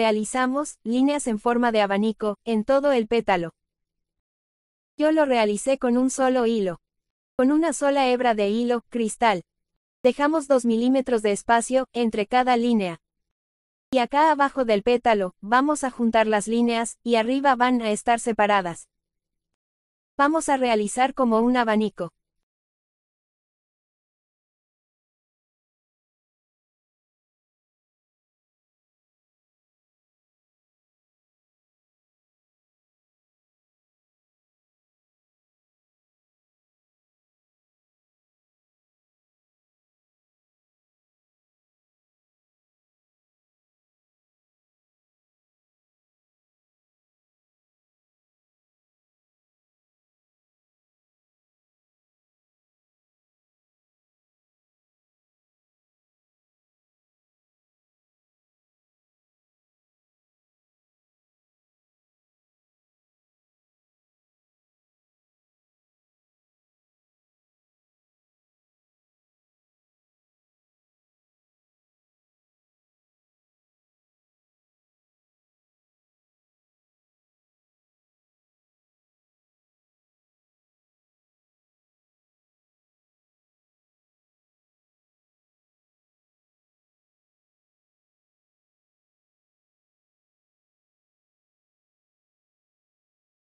realizamos líneas en forma de abanico en todo el pétalo. Yo lo realicé con un solo hilo. Con una sola hebra de hilo, cristal. Dejamos 2 milímetros de espacio entre cada línea. Y acá abajo del pétalo, vamos a juntar las líneas, y arriba van a estar separadas. Vamos a realizar como un abanico.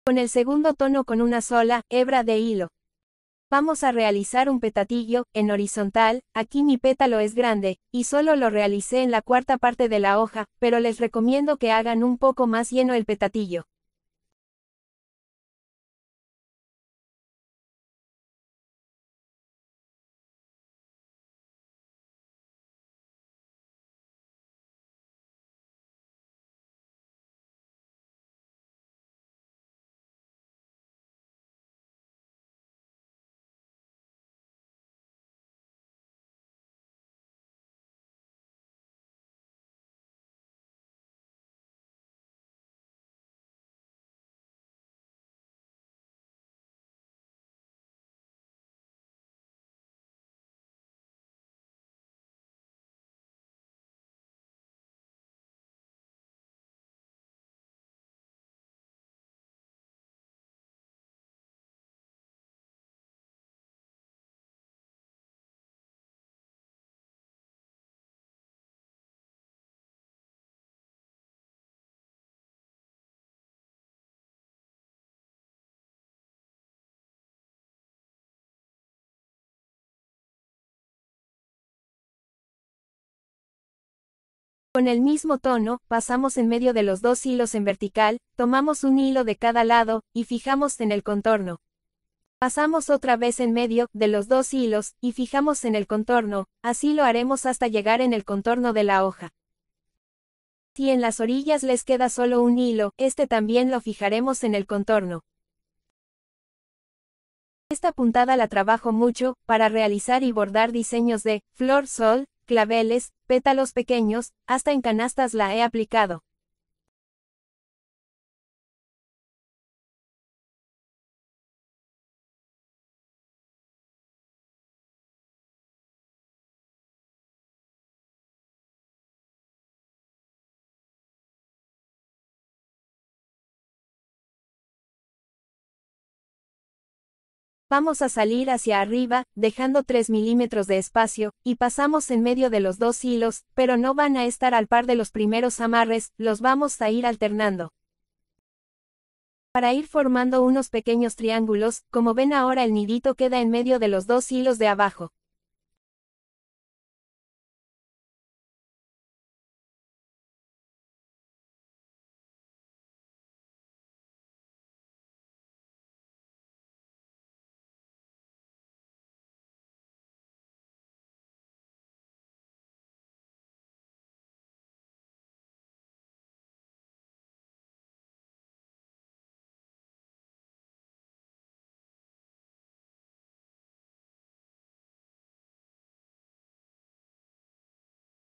Con el segundo tono con una sola hebra de hilo. Vamos a realizar un petatillo, en horizontal, aquí mi pétalo es grande, y solo lo realicé en la cuarta parte de la hoja, pero les recomiendo que hagan un poco más lleno el petatillo. Con el mismo tono, pasamos en medio de los dos hilos en vertical, tomamos un hilo de cada lado, y fijamos en el contorno. Pasamos otra vez en medio de los dos hilos, y fijamos en el contorno, así lo haremos hasta llegar en el contorno de la hoja. Si en las orillas les queda solo un hilo, este también lo fijaremos en el contorno. Esta puntada la trabajo mucho, para realizar y bordar diseños de, flor, sol, claveles, pétalos pequeños, hasta en canastas la he aplicado. Vamos a salir hacia arriba, dejando 3 milímetros de espacio, y pasamos en medio de los dos hilos, pero no van a estar al par de los primeros amarres, los vamos a ir alternando. Para ir formando unos pequeños triángulos, como ven ahora el nidito queda en medio de los dos hilos de abajo.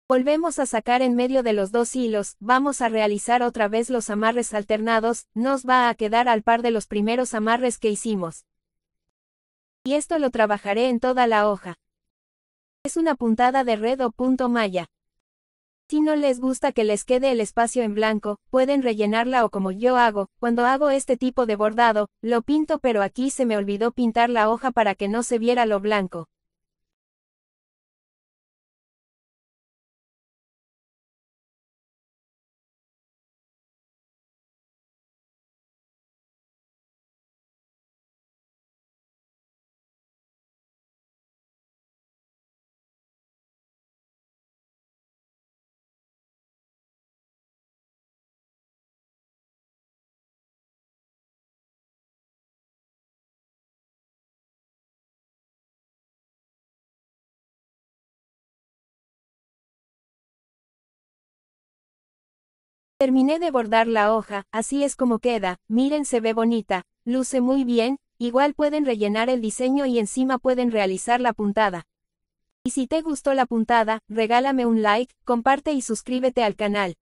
Volvemos a sacar en medio de los dos hilos, vamos a realizar otra vez los amarres alternados, nos va a quedar al par de los primeros amarres que hicimos. Y esto lo trabajaré en toda la hoja. Es una puntada de red o punto malla. Si no les gusta que les quede el espacio en blanco, pueden rellenarla o como yo hago, cuando hago este tipo de bordado, lo pinto pero aquí se me olvidó pintar la hoja para que no se viera lo blanco. Terminé de bordar la hoja, así es como queda, miren se ve bonita, luce muy bien, igual pueden rellenar el diseño y encima pueden realizar la puntada. Y si te gustó la puntada, regálame un like, comparte y suscríbete al canal.